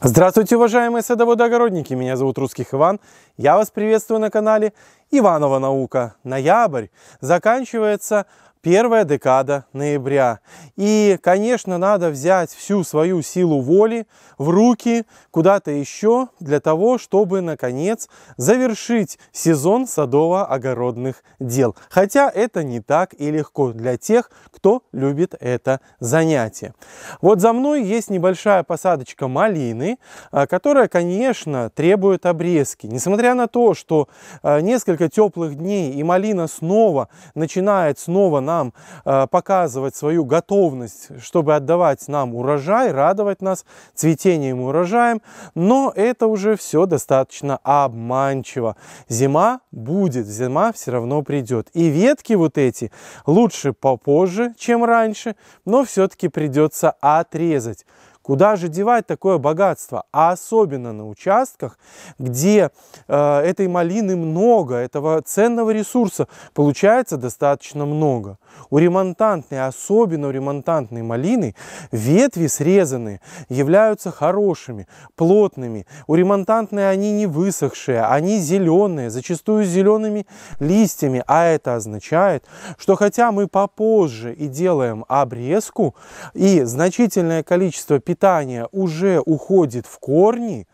Здравствуйте, уважаемые садоводы-огородники! Меня зовут Русских Иван. Я вас приветствую на канале Иванова Наука. Ноябрь заканчивается первая декада ноября. И, конечно, надо взять всю свою силу воли в руки куда-то еще для того, чтобы, наконец, завершить сезон садово-огородных дел. Хотя это не так и легко для тех, кто любит это занятие. Вот за мной есть небольшая посадочка малины, а, которая, конечно, требует обрезки. Несмотря на то, что а, несколько теплых дней и малина снова начинает снова нам э, показывать свою готовность, чтобы отдавать нам урожай, радовать нас цветением и урожаем, но это уже все достаточно обманчиво. Зима будет, зима все равно придет. И ветки вот эти лучше попозже, чем раньше, но все-таки придется отрезать. Куда же девать такое богатство? А особенно на участках, где э, этой малины много, этого ценного ресурса получается достаточно много. У ремонтантной, особенно у ремонтантной малины, ветви срезаны, являются хорошими, плотными. У ремонтантной они не высохшие, они зеленые, зачастую с зелеными листьями. А это означает, что хотя мы попозже и делаем обрезку, и значительное количество питания, питания уже уходит в корни,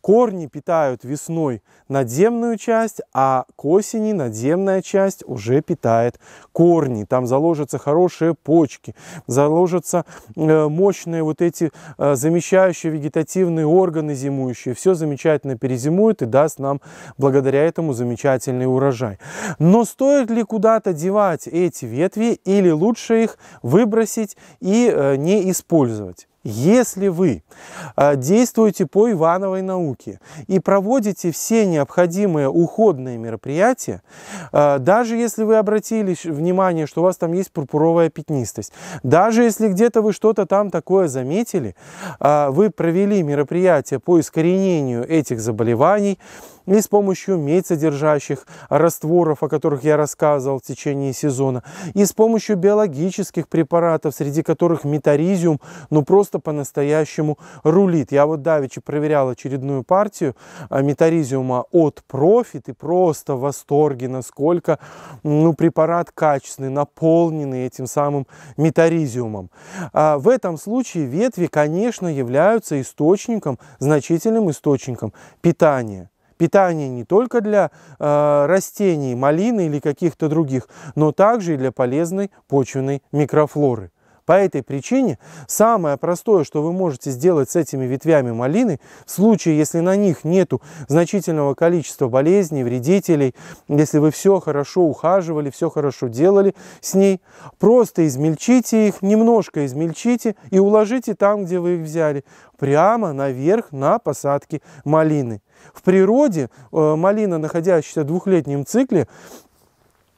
корни питают весной надземную часть, а к осени надземная часть уже питает корни. Там заложатся хорошие почки, заложатся э, мощные вот эти э, замещающие вегетативные органы зимующие. Все замечательно перезимует и даст нам благодаря этому замечательный урожай. Но стоит ли куда-то девать эти ветви или лучше их выбросить и э, не использовать? Если вы а, действуете по Ивановой науке и проводите все необходимые уходные мероприятия, а, даже если вы обратили внимание, что у вас там есть пурпуровая пятнистость, даже если где-то вы что-то там такое заметили, а, вы провели мероприятие по искоренению этих заболеваний, и с помощью медь-содержащих растворов, о которых я рассказывал в течение сезона, и с помощью биологических препаратов, среди которых метаризиум, ну просто по-настоящему рулит. Я вот давеча проверял очередную партию а, метаризиума от Profit и просто в восторге, насколько ну, препарат качественный, наполненный этим самым метаризиумом. А в этом случае ветви, конечно, являются источником, значительным источником питания питание не только для э, растений, малины или каких-то других, но также и для полезной почвенной микрофлоры. По этой причине самое простое, что вы можете сделать с этими ветвями малины, в случае, если на них нет значительного количества болезней, вредителей, если вы все хорошо ухаживали, все хорошо делали с ней, просто измельчите их, немножко измельчите и уложите там, где вы их взяли, прямо наверх на посадке малины. В природе э, малина, находящаяся в двухлетнем цикле,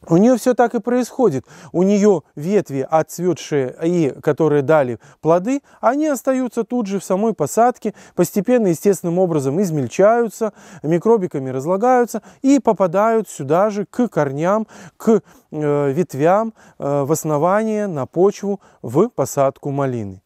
у нее все так и происходит. У нее ветви, отцветшие и которые дали плоды, они остаются тут же в самой посадке, постепенно естественным образом измельчаются, микробиками разлагаются и попадают сюда же к корням, к э, ветвям, э, в основание, на почву, в посадку малины.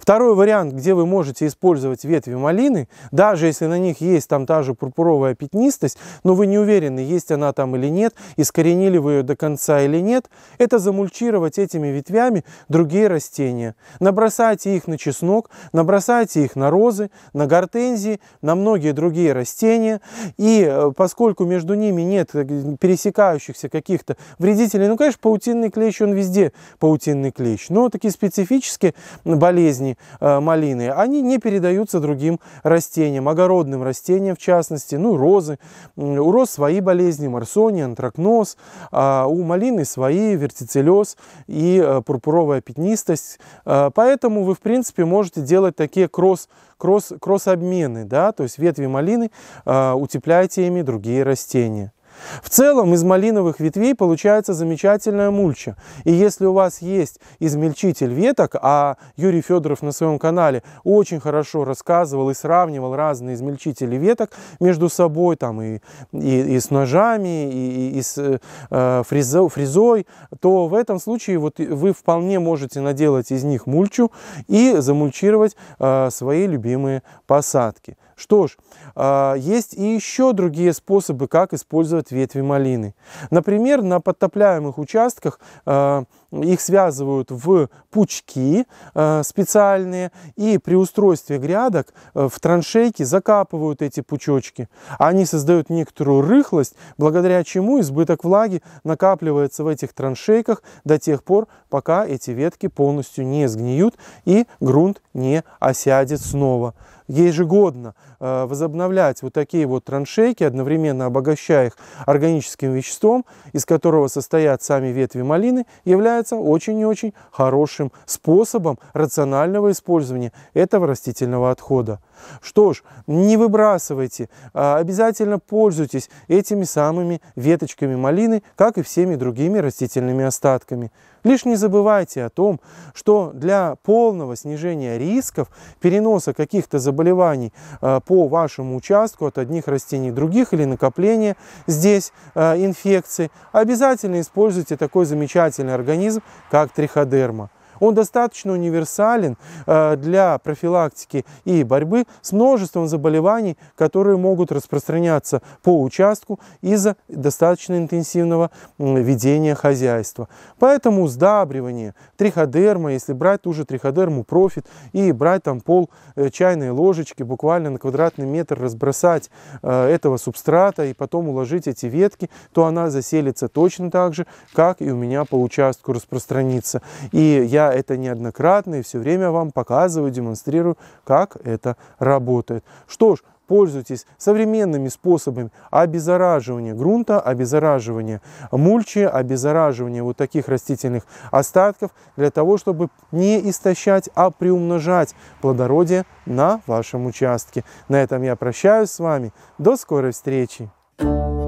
Второй вариант, где вы можете использовать ветви малины, даже если на них есть там та же пурпуровая пятнистость, но вы не уверены, есть она там или нет, искоренили вы ее до конца или нет, это замульчировать этими ветвями другие растения. Набросайте их на чеснок, набросайте их на розы, на гортензии, на многие другие растения. И э, поскольку между ними нет э, пересекающихся каких-то вредителей, ну, конечно, паутинный клещ, он везде паутинный клещ, но такие специфические болезни, болезни э, малины, они не передаются другим растениям, огородным растениям в частности, ну, розы. У роз свои болезни, марсония, антракноз, а у малины свои, вертицеллез и э, пурпуровая пятнистость. Э, поэтому вы, в принципе, можете делать такие кросс кросс, кросс-обмены, да, то есть ветви малины, э, утепляйте ими другие растения. В целом из малиновых ветвей получается замечательная мульча. И если у вас есть измельчитель веток, а Юрий Федоров на своем канале очень хорошо рассказывал и сравнивал разные измельчители веток между собой, там и, и, и с ножами, и, и с э, фрезо, фрезой, то в этом случае вот вы вполне можете наделать из них мульчу и замульчировать э, свои любимые посадки. Что ж, э, есть и еще другие способы, как использовать от ветви малины. Например, на подтопляемых участках э, их связывают в пучки э, специальные и при устройстве грядок э, в траншейки закапывают эти пучочки. Они создают некоторую рыхлость, благодаря чему избыток влаги накапливается в этих траншейках до тех пор, пока эти ветки полностью не сгниют и грунт не осядет снова ежегодно э, возобновлять вот такие вот траншейки, одновременно обогащая их органическим веществом, из которого состоят сами ветви малины, является очень и очень хорошим способом рационального использования этого растительного отхода. Что ж, не выбрасывайте, а обязательно пользуйтесь этими самыми веточками малины, как и всеми другими растительными остатками. Лишь не забывайте о том, что для полного снижения рисков переноса каких-то заболеваний э, по вашему участку от одних растений других или накопления здесь э, инфекций, обязательно используйте такой замечательный организм, как триходерма. Он достаточно универсален э, для профилактики и борьбы с множеством заболеваний, которые могут распространяться по участку из-за достаточно интенсивного ведения хозяйства. Поэтому сдабривание, триходерма, если брать ту же триходерму профит и брать там пол э, чайной ложечки, буквально на квадратный метр разбросать э, этого субстрата и потом уложить эти ветки, то она заселится точно так же, как и у меня по участку распространится. И я это неоднократно и все время вам показываю, демонстрирую, как это работает. Что ж, пользуйтесь современными способами обеззараживания грунта, обеззараживания мульчи, обеззараживания вот таких растительных остатков для того, чтобы не истощать, а приумножать плодородие на вашем участке. На этом я прощаюсь с вами. До скорой встречи! Thank you.